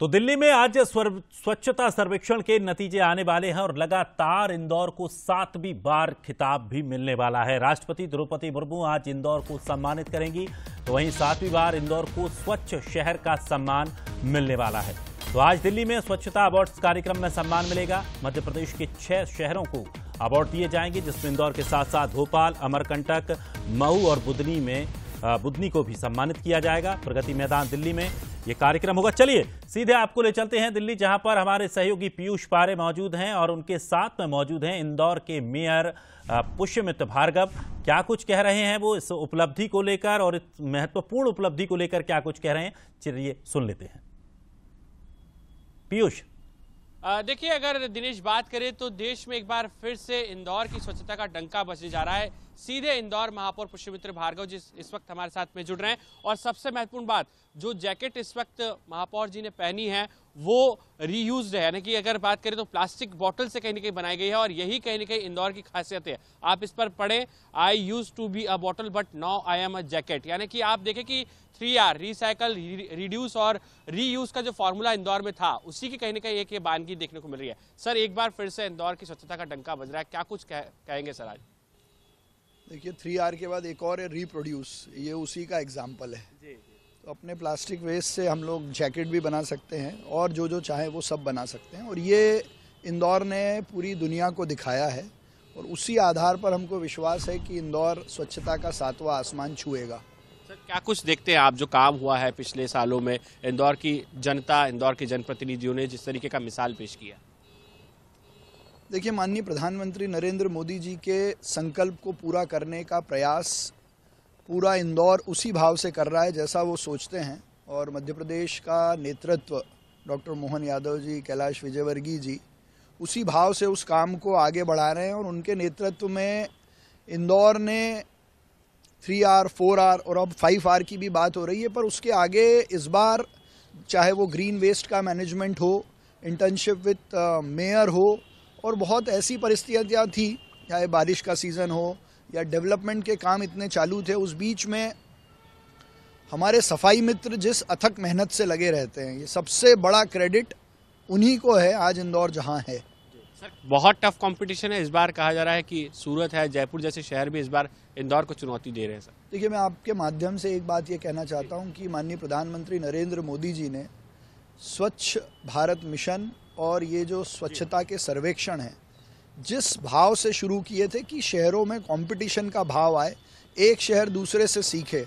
तो दिल्ली में आज स्वच्छता सर्वेक्षण के नतीजे आने वाले हैं और लगातार इंदौर को सातवीं बार खिताब भी मिलने वाला है राष्ट्रपति द्रौपदी मुर्मू आज इंदौर को सम्मानित करेंगी तो वहीं सातवीं बार इंदौर को स्वच्छ शहर का सम्मान मिलने वाला है तो आज दिल्ली में स्वच्छता अवार्ड कार्यक्रम में सम्मान मिलेगा मध्य प्रदेश के छह शहरों को अवार्ड दिए जाएंगे जिसमें इंदौर के साथ साथ भोपाल अमरकंटक मऊ और बुदनी में बुधनी को भी सम्मानित किया जाएगा प्रगति मैदान दिल्ली में ये कार्यक्रम होगा चलिए सीधे आपको ले चलते हैं दिल्ली जहां पर हमारे सहयोगी पीयूष पारे मौजूद हैं और उनके साथ में मौजूद हैं इंदौर के मेयर पुष्यमित्र भार्गव क्या कुछ कह रहे हैं वो इस उपलब्धि को लेकर और इस महत्वपूर्ण उपलब्धि को लेकर क्या कुछ कह रहे हैं चलिए सुन लेते हैं पीयूष देखिए अगर दिनेश बात करें तो देश में एक बार फिर से इंदौर की स्वच्छता का डंका बजने जा रहा है सीधे इंदौर महापौर पुष्यमित्र भार्गव जी इस वक्त हमारे साथ में जुड़ रहे हैं और सबसे महत्वपूर्ण बात जो जैकेट इस वक्त महापौर जी ने पहनी है वो रीयूज है यानी कि अगर बात करें तो प्लास्टिक बॉटल से कहीं ना कहीं बनाई गई है और यही कहीं ना कहीं इंदौर की खासियत है आप इस पर पढ़े I used to be a bottle but now I am a jacket यानी कि आप देखें कि थ्री आर रिसाइकल रिड्यूस और रीयूज का जो फॉर्मूला इंदौर में था उसी की कहीं ना कहीं एक ये बानगी देखने को मिल रही है सर एक बार फिर से इंदौर की स्वच्छता का डंका बज रहा है क्या कुछ कह, कहेंगे सर आज देखिए थ्री आर के बाद एक और है रिप्रोड्यूस ये उसी का एग्जाम्पल है जी, जी। तो अपने प्लास्टिक वेस्ट से हम लोग जैकेट भी बना सकते हैं और जो जो चाहे वो सब बना सकते हैं और ये इंदौर ने पूरी दुनिया को दिखाया है और उसी आधार पर हमको विश्वास है कि इंदौर स्वच्छता का सातवां आसमान छुएगा सर क्या कुछ देखते हैं आप जो काम हुआ है पिछले सालों में इंदौर की जनता इंदौर के जनप्रतिनिधियों ने जिस तरीके का मिसाल पेश किया देखिए माननीय प्रधानमंत्री नरेंद्र मोदी जी के संकल्प को पूरा करने का प्रयास पूरा इंदौर उसी भाव से कर रहा है जैसा वो सोचते हैं और मध्य प्रदेश का नेतृत्व डॉक्टर मोहन यादव जी कैलाश विजयवर्गीय जी उसी भाव से उस काम को आगे बढ़ा रहे हैं और उनके नेतृत्व में इंदौर ने थ्री आर फोर आर और अब फाइव आर की भी बात हो रही है पर उसके आगे इस बार चाहे वो ग्रीन वेस्ट का मैनेजमेंट हो इंटर्नशिप विथ मेयर हो और बहुत ऐसी परिस्थितियाँ थी चाहे बारिश का सीज़न हो या डेवलपमेंट के काम इतने चालू थे उस बीच में हमारे सफाई मित्र जिस अथक मेहनत से लगे रहते हैं ये सबसे बड़ा क्रेडिट उन्हीं को है आज इंदौर जहाँ है सर बहुत टफ कंपटीशन है इस बार कहा जा रहा है कि सूरत है जयपुर जैसे शहर भी इस बार इंदौर को चुनौती दे रहे हैं सर देखिए मैं आपके माध्यम से एक बात ये कहना चाहता हूँ कि माननीय प्रधानमंत्री नरेंद्र मोदी जी ने स्वच्छ भारत मिशन और ये जो स्वच्छता के सर्वेक्षण हैं जिस भाव से शुरू किए थे कि शहरों में कंपटीशन का भाव आए एक शहर दूसरे से सीखे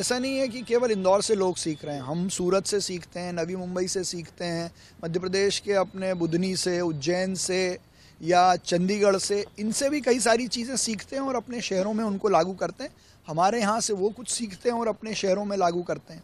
ऐसा नहीं है कि केवल इंदौर से लोग सीख रहे हैं हम सूरत से सीखते हैं नवी मुंबई से सीखते हैं मध्य प्रदेश के अपने बुधनी से उज्जैन से या चंडीगढ़ से इनसे भी कई सारी चीज़ें सीखते हैं और अपने शहरों में उनको लागू करते हैं हमारे यहाँ से वो कुछ सीखते हैं और अपने शहरों में लागू करते हैं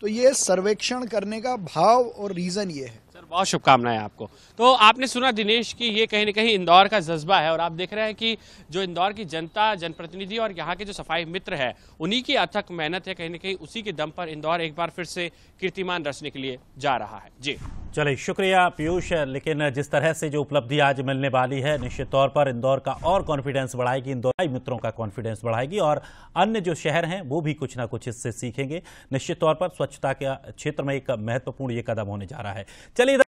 तो ये सर्वेक्षण करने का भाव और रीजन ये है बहुत शुभकामनाएं आपको तो आपने सुना दिनेश कि ये कहीं ना कहीं इंदौर का जज्बा है और आप देख रहे हैं कि जो इंदौर की जनता जनप्रतिनिधि और यहाँ के जो सफाई मित्र है उन्हीं की अथक मेहनत है कहीं ना कहीं उसी के दम पर इंदौर एक बार फिर से कीर्तिमान रचने के लिए जा रहा है जी चलिए शुक्रिया पीयूष लेकिन जिस तरह से जो उपलब्धि आज मिलने वाली है निश्चित तौर पर इंदौर का और कॉन्फिडेंस बढ़ाएगी इंदौर मित्रों का कॉन्फिडेंस बढ़ाएगी और अन्य जो शहर हैं वो भी कुछ ना कुछ इससे सीखेंगे निश्चित तौर पर स्वच्छता के क्षेत्र में एक महत्वपूर्ण ये कदम होने जा रहा है चलिए